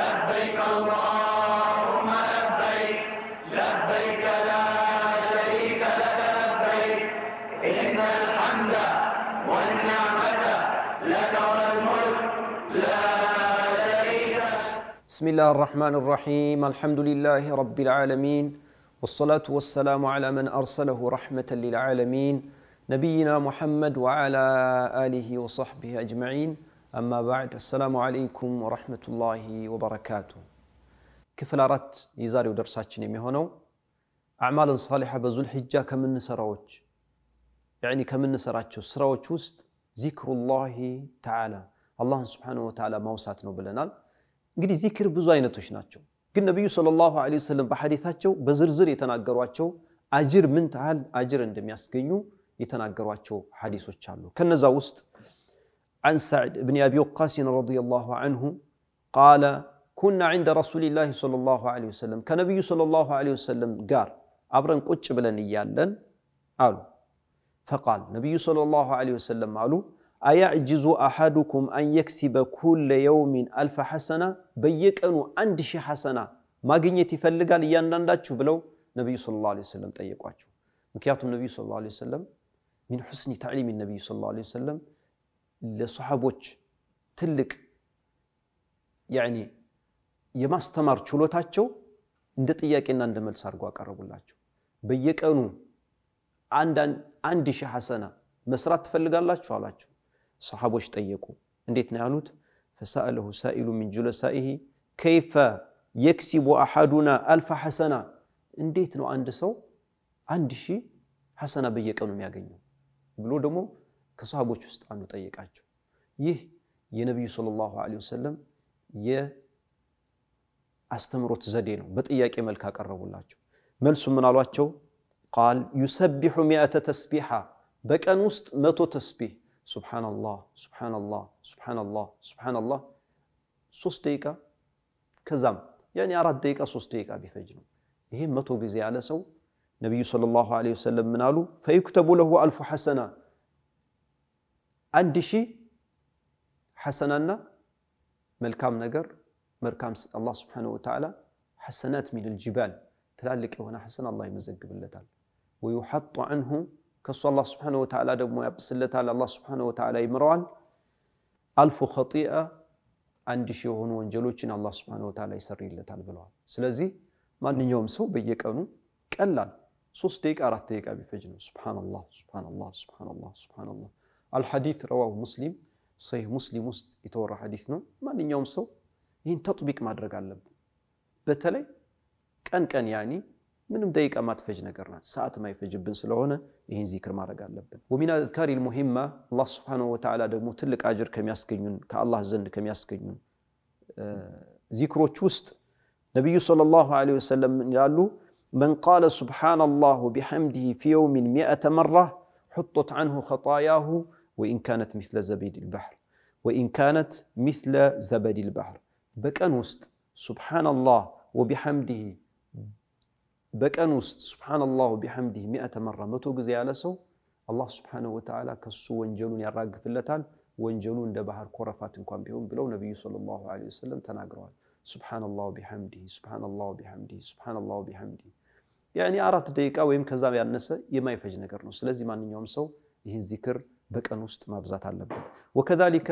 لبيك اللهم لبيك لبيك لا شريك لك لبيك إن الحمد والنعمة لك والملك لا شريك بسم الله الرحمن الرحيم الحمد لله رب العالمين والصلاة والسلام على من أرسله رحمة للعالمين نبينا محمد وعلى آله وصحبه أجمعين أما بعد السلام عليكم ورحمة الله وبركاته كفل أردت يزاري ودرسات جنيمي هونو أعمال صالحة بزول حجة كمن سراوج يعني كمن سراوج سراوج وست ذكر الله تعالى الله سبحانه وتعالى ما وساتنا بلنا قدي ذكر بزوين توشناتشو قل النبي صلى الله عليه وسلم بحديثاتشو بزرزر يتناقرواتشو أجر من تعال أجر اندم يسكينيو يتناقرواتشو حديثو تشالو كنزا وست عن سعد بن ابي وقاص رضي الله عنه قال كنا عند رسول الله صلى الله عليه وسلم كان النبي صلى الله عليه وسلم قال أبرن قج بلن إيالن قالوا فقال نبي صلى الله عليه وسلم قالوا أيعجز أحدكم أن يكسب كل يوم ألف حسنة بيكأنو عند شي حسنة ما قنيتي فلقال إيالن لاتشو بلو نبي صلى الله عليه وسلم تأيقواتشو مكياتم النبي صلى الله عليه وسلم من حسن تعليم النبي صلى الله عليه وسلم ለሰሓቦች ትልቅ ያኒ የማስተማር ችሎታቸው እንደ ጥያቄና እንደ መልስ አድርጎ አቀረቡላቸው። በየቀኑ አንድ ሺህ ሐሰና መስራት ትፈልጋላችሁ አላቸው። ሰሓቦች ጠየቁ። እንዴት ነው ያሉት? ፈሰአለሁ ሳኢሉ ሚን ጁለሳኢሂ ከይፈ የክሲቡ አሐዱና አልፈ ሐሰና፣ እንዴት ነው አንድ ሰው አንድ ሺህ ሐሰና በየቀኑ የሚያገኘው ብሎ ደግሞ كصحابوش وست عنو طيق عجو يه ينبي صلى الله عليه وسلم يه أستمرت زدينو بت إياك إمل كاك الرب الله مل من الواتشو قال يسبح مئة تسبيحة بك أنوست متو تسبيح سبحان الله سبحان الله سبحان الله سبحان الله سوستيكا كزام يعني أراد ديكا سوستيكا بفجنو إيه متو بزي على سو نبي صلى الله عليه وسلم منالو فيكتب له ألف حسنة أندشي شيء حسنانا ملكام نجر ملكام الله سبحانه وتعالى حسنات من الجبال تلالك هنا حسن الله يمزق بالله ويحط عنه كسو الله سبحانه وتعالى دم يبسلت على الله سبحانه وتعالى يمروان ألف خطيئة عند شيء هون الله سبحانه وتعالى يسري الله تعالى سلزي ما نيوم سو بيك أنو كلا سوستيك أراتيك أبي فجنه سبحان الله سبحان الله سبحان الله سبحان الله الحديث رواه مسلم صحيح مسلم يتورى حديثنا ما يوم سو ين تطبيق ما درك علب بتلي كان كان يعني من مديك أما تفجنا نقرنا ساعة ما يفج بن سلعونا ين ذكر ما رجع علب ومن الأذكار المهمة الله سبحانه وتعالى ده متلك أجر كم يسكنون كالله زند كم يسكنون ذكره تشوست نبي صلى الله عليه وسلم قال له من قال سبحان الله بحمده في يوم مئة مرة حطت عنه خطاياه وإن كانت مثل زبيد البحر وإن كانت مثل زبد البحر بك أنوست سبحان الله وبحمده بك أنوست سبحان الله وبحمده مئة مرة متو جزي على سو الله سبحانه وتعالى كسو وانجلون يراق في اللتال وانجلون دبحر كرفات كان بهم بلو نبي صلى الله عليه وسلم تناقروا سبحان الله وبحمده سبحان الله وبحمده سبحان الله وبحمده يعني أرات أو ويم كذا يانسه يما يفجنا كرنوس لازم ما نيوم سو يهن ذكر በቀን ውስጥ ማብዛት አለብን። ወከዛሊከ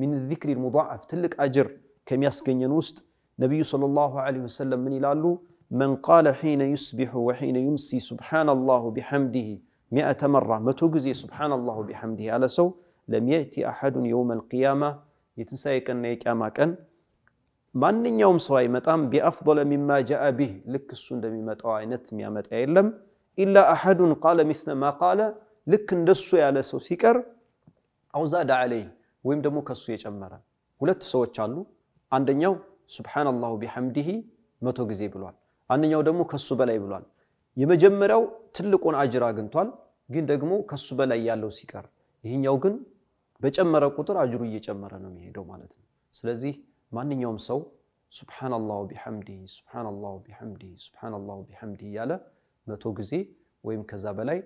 ሚን ዚክሪ ልሙዳዓፍ ትልቅ አጅር ከሚያስገኘን ውስጥ ነቢዩ ሰለላሁ ዐለይሂ ወሰለም ምን ይላሉ? መን ቃለ ሒነ ዩስቢሑ ወሒነ ዩምሲ ሱብሓነላሁ ቢሐምዲሂ ሚአተ መራ መቶ ጊዜ ሱብሓነላሁ ቢሐምዲሂ ያለ ሰው ለም የእቲ አሐዱን የውመ ልቅያማ የትንሣኤ ቀንና የቅያማ ቀን ማንኛውም ሰው አይመጣም። ቢአፍضለ ሚማ ጃአ ቢህ ልክ እሱ እንደሚመጣው አይነት የሚያመጣ የለም። ኢላ አሐዱን ቃለ ሚስለ ማ ቃለ ልክ እንደሱ ያለ ሰው ሲቀር አውዛድ አለይ ወይም ደግሞ ከሱ የጨመረ ሁለት ሰዎች አሉ። አንደኛው ሱብሓነላሁ ቢሐምዲሂ መቶ ጊዜ ብሏል። አንደኛው ደግሞ ከሱ በላይ ብሏል። የመጀመሪያው ትልቁን አጅር አግኝቷል፣ ግን ደግሞ ከሱ በላይ ያለው ሲቀር፣ ይህኛው ግን በጨመረ ቁጥር አጅሩ እየጨመረ ነው የሚሄደው ማለት ነው። ስለዚህ ማንኛውም ሰው ሱብሓነላሁ ቢሐምዲሂ ሱብሓነላሁ ቢሐምዲሂ ሱብሓነላሁ ቢሐምዲሂ ያለ መቶ ጊዜ ወይም ከዛ በላይ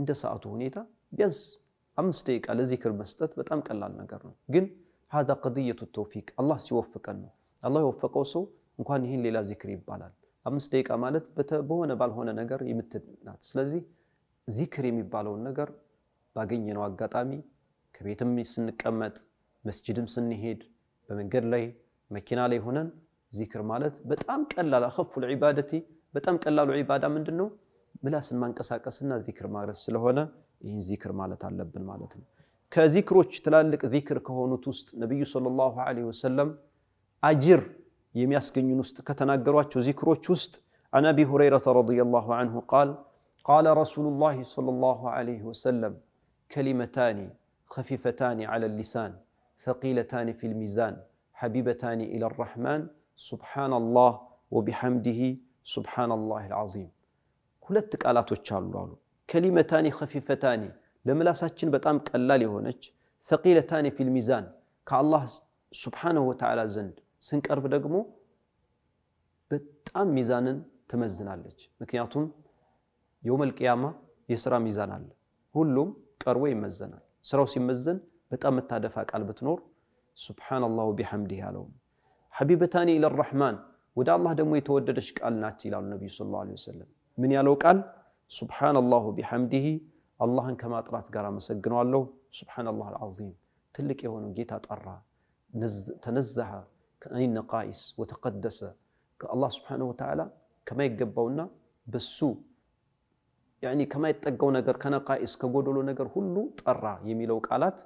እንደ ሰዓቱ ሁኔታ ቢያንስ አምስት ደቂቃ ለዚክር መስጠት በጣም ቀላል ነገር ነው። ግን ሀዛ ቅድየቱ ተውፊቅ አላህ ሲወፍቀን ነው። አላህ የወፈቀው ሰው እንኳን ይህን ሌላ ዚክር ይባላል። አምስት ደቂቃ ማለት በሆነ ባልሆነ ነገር የምትናት። ስለዚህ ዚክር የሚባለውን ነገር ባገኘነው አጋጣሚ ከቤትም ስንቀመጥ፣ መስጅድም ስንሄድ፣ በመንገድ ላይ መኪና ላይ ሆነን ዚክር ማለት በጣም ቀላል አኸፉል ዒባደቲ በጣም ቀላሉ ዒባዳ ምንድን ነው? ملاس من قصا قصنا ذكر مارس سلهونا إن ذكر مالت بن مالتنا كذكروش تلالك ذكر كهونو توست نبي صلى الله عليه وسلم أجر يمياسكن ينوست كتناقروش ذكروش توست عن أبي هريرة رضي الله عنه قال قال رسول الله صلى الله عليه وسلم كلمتان خفيفتان على اللسان ثقيلتان في الميزان حبيبتان إلى الرحمن سبحان الله وبحمده سبحان الله العظيم ሁለት ቃላቶች አሉ አሉ ከሊመታኒ ከፊፈታኒ ለምላሳችን በጣም ቀላል የሆነች ሰቂለታኒ ፊል ሚዛን ከአላህ ሱብሓነሁ ወተዓላ ዘንድ ስንቀርብ ደግሞ በጣም ሚዛንን ትመዝናለች። ምክንያቱም የውመል ቅያማ የስራ ሚዛን አለ። ሁሉም ቀርቦ ይመዘናል። ስራው ሲመዘን በጣም የምታደፋ ቃል ብትኖር ሱብሓነላሁ ቢሐምዲህ ያለውም ሐቢበታኒ ኢለረሕማን ወደ አላህ ደግሞ የተወደደች ቃል ናት ይላሉ ነቢዩ ሰለላሁ ዐለይሂ ወሰለም። ምን ያለው ቃል ሱብሓነላሁ ቢሐምዲሂ አላህን ከማጥራት ጋር አመሰግነዋለሁ። ሱብሓነላህ አልዓዚም ትልቅ የሆነው ጌታ ጠራ፣ ተነዘሐ ከአኒ ነቃኢስ ወተቀደሰ ከአላህ ስብሓነሁ ወተዓላ ከማይገባውና በሱ ያኒ ከማይጠጋው ነገር ከነቃኢስ ከጎደሎ ነገር ሁሉ ጠራ የሚለው ቃላት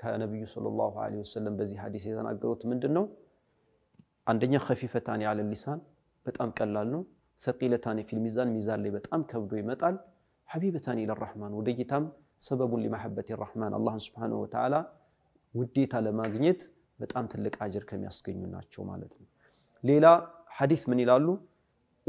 ከነቢዩ ሰለላሁ ዐለይሂ ወሰለም በዚህ ሐዲስ የተናገሩት ምንድን ነው? አንደኛ ከፊፈታን ያለ ሊሳን በጣም ቀላል ነው። ثقيلتان في الميزان ميزان لي بتام كبدو يمطال حبيبتان الى الرحمن وديتام سبب لمحبه الرحمن الله سبحانه وتعالى وديتا لماغنيت بتام تلك اجر كم يسكنو ناتشو معناتنا ليلا حديث من يلالو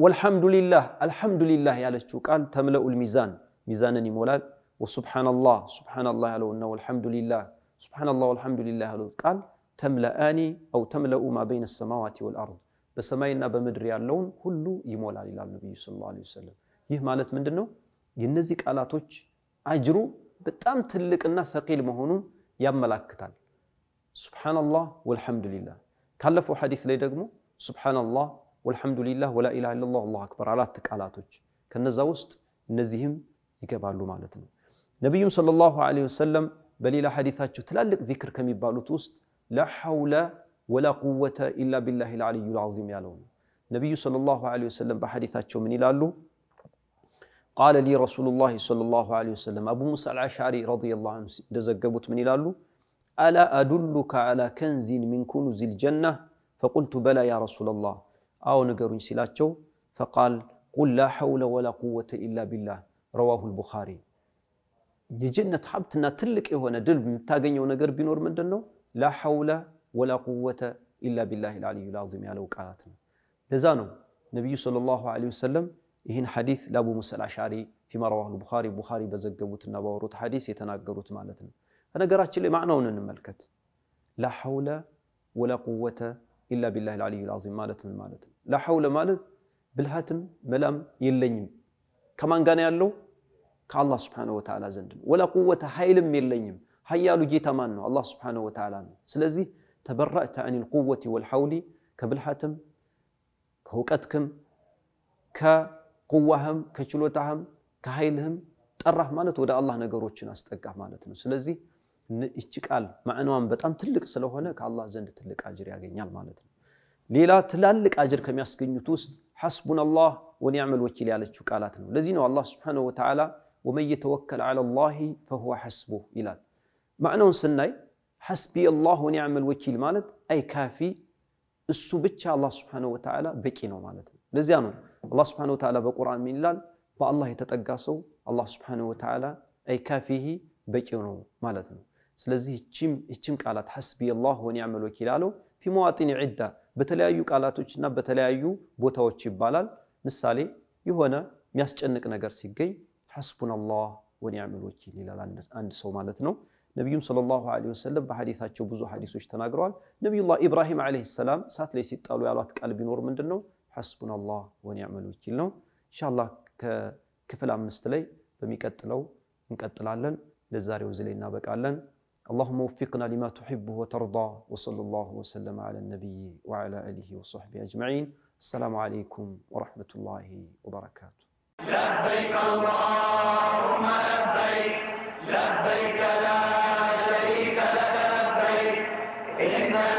والحمد لله الحمد لله يا لشو قال تملأ الميزان ميزانا يمولال وسبحان الله سبحان الله لو انه الحمد لله سبحان الله والحمد لله قال تملأني او تملأ ما بين السماوات والارض بسماينا بمدري اللون هلو يمول على النبي صلى الله عليه وسلم يه مالت من دنو ينزيك على توج عجرو بتام تلك الناس ثقيل مهونون يا ملاك سبحان الله والحمد لله كلفوا حديث لي دقمو سبحان الله والحمد لله ولا إله إلا الله الله أكبر على تك على توج كنا زوست نزهم يقبلوا مالتنا نبي صلى الله عليه وسلم بليلة حديثات تلالك ذكر كم يبالو توست لا حول ولا قوة إلا بالله العلي العظيم يالون نبي صلى الله عليه وسلم بحديثاتهم من يلالو قال لي رسول الله صلى الله عليه وسلم أبو موسى العشاري رضي الله عنه دزقبت من الله ألا أدلك على كنز من كنوز الجنة فقلت بلى يا رسول الله أو نقر سلاتشو فقال قل لا حول ولا قوة إلا بالله رواه البخاري የጀነት ሀብትና ትልቅ የሆነ ድል የምታገኘው ነገር ቢኖር ምንድን ነው ላ ሐውለ ولا قوة إلا بالله العلي العظيم على وكالاتنا لزانو نبي صلى الله عليه وسلم إهن حديث لابو موسى الأشعري فيما رواه البخاري بخاري بزقبوت النباوروت حديث يتناقروت مالتنا أنا قرأت اللي معنى ونن الملكت لا حول ولا قوة إلا بالله العلي العظيم مالت من لا حول مالت بالهاتم ملام يلنيم كمان قاني الله كالله سبحانه وتعالى زند ولا قوة حيل من يلنيم حيال جيت الله سبحانه وتعالى سلزي تبرأت عن القوة والحول كብልሓትም ከእውቀትክም ከቁዋህም ከችሎታህም ከኃይልህም ጠራህ ማለት ወደ አላህ ነገሮችን አስጠጋህ ማለት ነው። ስለዚህ እቺ ቃል ማዕናዋን በጣም ትልቅ ስለሆነ ከአላህ ዘንድ ትልቅ አጅር ያገኛል ማለት ነው። ሌላ ትላልቅ አጅር ከሚያስገኙት ውስጥ ሐስቡን አላህ ወኒዕመል ወኪል ያለችው ቃላት ነው። ለዚህ ነው አላህ ስብሓነሁ ወተዓላ ወመን የተወከል ዐላ አላህ ፈሁወ ሐስቡህ ይላል። ማዕናውን ስናይ حسبي الله ونعم الوكيل ማለት አይ ካፊ እሱ ብቻ አላህ Subhanahu Wa Ta'ala በቂ ነው ማለት ነው ለዚያ ነው አላህ Subhanahu Wa Ta'ala በቁርአን ምን ይላል በአላህ የተጠጋ ሰው አላህ Subhanahu Wa Ta'ala አይ ካፊሂ በቂ ነው ማለት ነው ስለዚህ እቺም እቺም ቃላት حسبي الله ونعم الوكيል አለው في مواطن عده በተለያዩ ቃላቶችና በተለያዩ ቦታዎች ይባላል ምሳሌ የሆነ የሚያስጨንቅ ነገር ሲገኝ حسبنا الله ونعم الوكيል ይላል አንድ ሰው ማለት ነው ነቢዩም ሰለላሁ ዐለይሂ ወሰለም በሐዲታቸው ብዙ ሐዲሶች ተናግረዋል። ነቢዩላህ ኢብራሂም ዐለይሂ ሰላም እሳት ላይ ሲጣሉ ያሏት ቃል ቢኖር ምንድን ነው? ሐስቡናላህ ወኒዕመል ወኪል ነው። ኢንሻአላህ ከክፍል አምስት ላይ በሚቀጥለው እንቀጥላለን። ለዛሬው እዚህ ላይ እናበቃለን። اللهم وفقنا لما تحبه وترضى وصلى الله وسلم على النبي وعلى آله وصحبه أجمعين السلام عليكم ورحمة الله وبركاته لبيك اللهم لبيك لبيك لا Amen.